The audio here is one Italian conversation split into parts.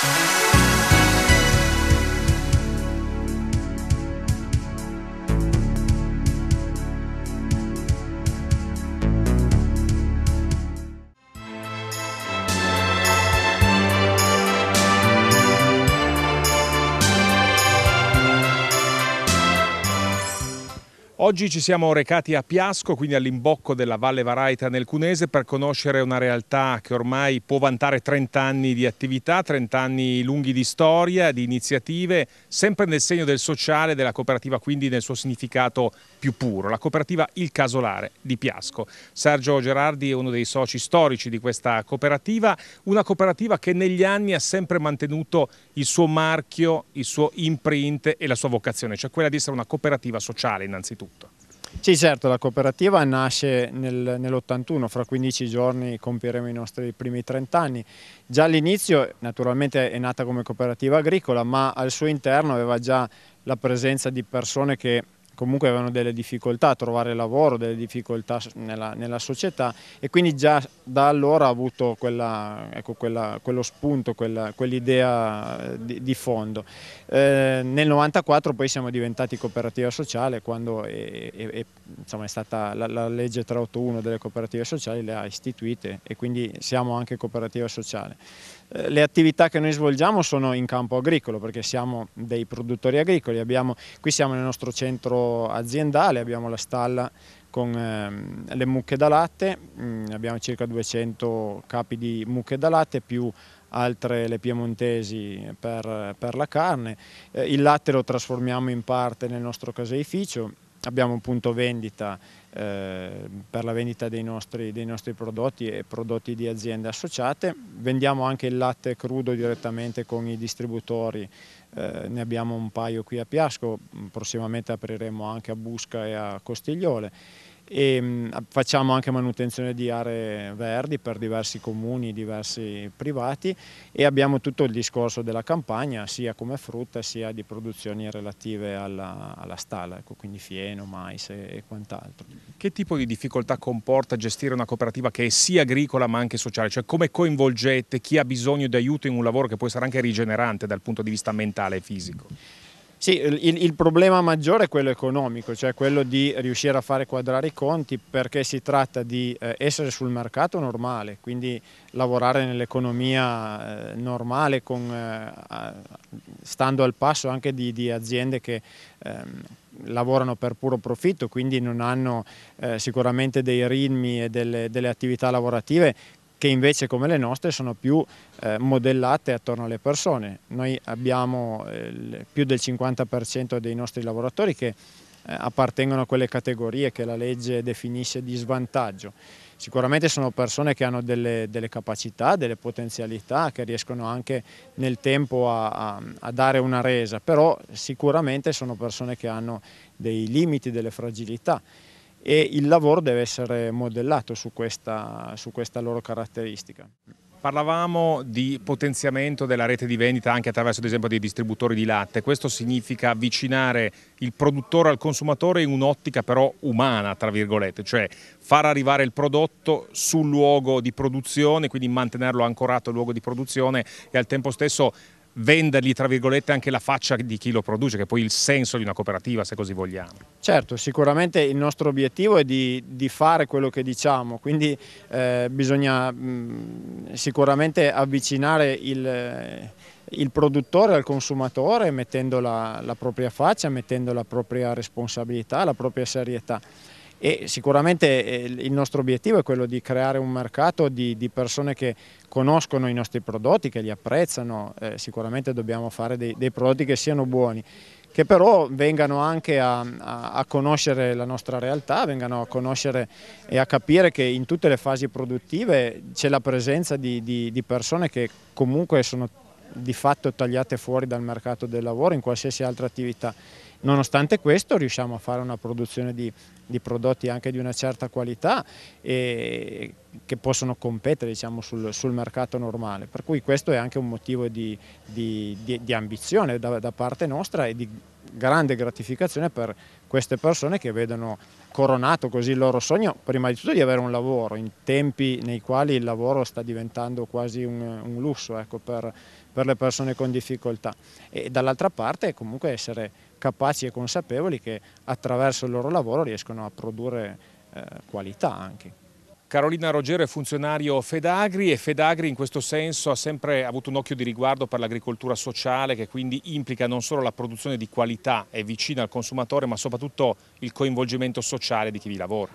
Thank you. Oggi ci siamo recati a Piasco, quindi all'imbocco della Valle Varaita nel Cunese, per conoscere una realtà che ormai può vantare 30 anni di attività, 30 anni lunghi di storia, di iniziative, sempre nel segno del sociale, della cooperativa, quindi nel suo significato più puro, la cooperativa Il Casolare di Piasco. Sergio Gerardi è uno dei soci storici di questa cooperativa, una cooperativa che negli anni ha sempre mantenuto il suo marchio, il suo imprint e la sua vocazione, cioè quella di essere una cooperativa sociale innanzitutto. Sì certo, la cooperativa nasce nel, nell'81, fra 15 giorni compieremo i nostri primi 30 anni. Già all'inizio naturalmente è nata come cooperativa agricola ma al suo interno aveva già la presenza di persone che comunque avevano delle difficoltà a trovare lavoro, delle difficoltà nella, nella società e quindi già da allora ha avuto quella, ecco, quella, quello spunto, quell'idea quell eh, di, di, fondo. Eh, nel 94 poi siamo diventati cooperativa sociale quando è, è, è, insomma, è stata la, la legge 381 delle cooperative sociali le ha istituite e quindi siamo anche cooperativa sociale eh, le attività che noi svolgiamo sono in campo agricolo perché siamo dei produttori agricoli, abbiamo, qui siamo nel nostro centro aziendale abbiamo la stalla con ehm, le mucche da latte, mm, abbiamo circa 200 capi di mucche da latte più altre le piemontesi per, per la carne, eh, il latte lo trasformiamo in parte nel nostro caseificio abbiamo un punto vendita eh, per la vendita dei nostri, dei nostri, prodotti e prodotti di aziende associate, vendiamo anche il latte crudo direttamente con i distributori, eh, ne abbiamo un paio qui a Piasco, prossimamente apriremo anche a Busca e a Costigliole e mm, facciamo anche manutenzione di aree verdi per diversi comuni, diversi privati e abbiamo tutto il discorso della campagna sia come frutta sia di produzioni relative alla, alla stalla, ecco, quindi fieno, mais e, e quant'altro. Che tipo di difficoltà comporta gestire una cooperativa che è sia agricola ma anche sociale? Cioè come coinvolgete chi ha bisogno di aiuto in un lavoro che può essere anche rigenerante dal punto di vista mentale e fisico? Sì, il, il, problema maggiore è quello economico, cioè quello di riuscire a fare quadrare i conti perché si tratta di eh, essere sul mercato normale, quindi lavorare nell'economia eh, normale con, eh, stando al passo anche di, di aziende che ehm, lavorano per puro profitto, quindi non hanno eh, sicuramente dei ritmi e delle, delle attività lavorative che invece come le nostre sono più eh, modellate attorno alle persone. Noi abbiamo eh, più del 50% dei nostri lavoratori che eh, appartengono a quelle categorie che la legge definisce di svantaggio. Sicuramente sono persone che hanno delle, delle capacità, delle potenzialità, che riescono anche nel tempo a, a, a dare una resa, però sicuramente sono persone che hanno dei limiti, delle fragilità e il lavoro deve essere modellato su questa, su questa loro caratteristica. Parlavamo di potenziamento della rete di vendita anche attraverso ad esempio dei distributori di latte, questo significa avvicinare il produttore al consumatore in un'ottica però umana, tra virgolette, cioè far arrivare il prodotto sul luogo di produzione, quindi mantenerlo ancorato al luogo di produzione e al tempo stesso vendergli tra virgolette anche la faccia di chi lo produce, che è poi il senso di una cooperativa se così vogliamo. Certo, sicuramente il nostro obiettivo è di, di fare quello che diciamo, quindi eh, bisogna mh, mm, sicuramente avvicinare il il produttore al consumatore mettendo la, la propria faccia, mettendo la propria responsabilità, la propria serietà e sicuramente eh, il nostro obiettivo è quello di creare un mercato di, di persone che conoscono i nostri prodotti, che li apprezzano, eh, sicuramente dobbiamo fare dei, dei, prodotti che siano buoni, che però vengano anche a, a, a, conoscere la nostra realtà, vengano a conoscere e a capire che in tutte le fasi produttive c'è la presenza di, di, di persone che comunque sono di fatto tagliate fuori dal mercato del lavoro in qualsiasi altra attività. Nonostante questo riusciamo a fare una produzione di, di prodotti anche di una certa qualità e che possono competere diciamo, sul, sul, mercato normale. Per cui questo è anche un motivo di, di, di ambizione da, da parte nostra e di grande gratificazione per queste persone che vedono coronato così il loro sogno, prima di tutto di avere un lavoro, in tempi nei quali il lavoro sta diventando quasi un, un lusso ecco, per, per le persone con difficoltà e dall'altra parte comunque essere capaci e consapevoli che attraverso il loro lavoro riescono a produrre eh, qualità anche. Carolina Rogero è funzionario Fedagri e Fedagri in questo senso ha sempre avuto un occhio di riguardo per l'agricoltura sociale che quindi implica non solo la produzione di qualità e vicina al consumatore ma soprattutto il coinvolgimento sociale di chi vi lavora.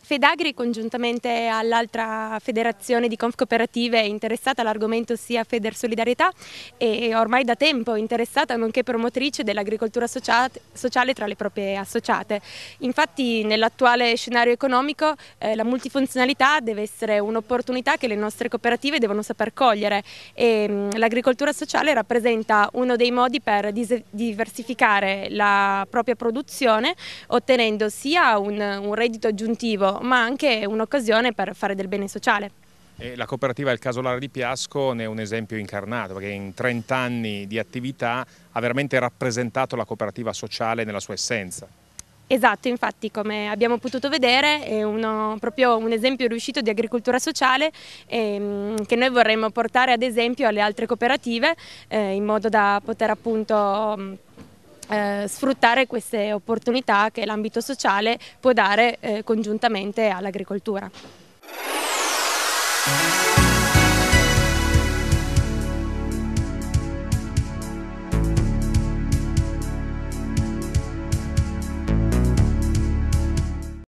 Fedagri congiuntamente all'altra federazione di Confcooperative interessata all'argomento sia Feder Solidarietà e ormai da tempo interessata nonché promotrice dell'agricoltura sociale tra le proprie associate. Infatti nell'attuale scenario economico eh, la multifunzionalità deve essere un'opportunità che le nostre cooperative devono saper cogliere e mm, l'agricoltura sociale rappresenta uno dei modi per diversificare la propria produzione ottenendo sia un, un reddito aggiuntivo lavorativo, ma anche un'occasione per fare del bene sociale. E la cooperativa Il Casolare di Piasco ne è un esempio incarnato, perché in 30 anni di attività ha veramente rappresentato la cooperativa sociale nella sua essenza. Esatto, infatti come abbiamo potuto vedere è uno, proprio un esempio riuscito di agricoltura sociale ehm, che noi vorremmo portare ad esempio alle altre cooperative eh, in modo da poter appunto eh, sfruttare queste opportunità che l'ambito sociale può dare eh, congiuntamente all'agricoltura.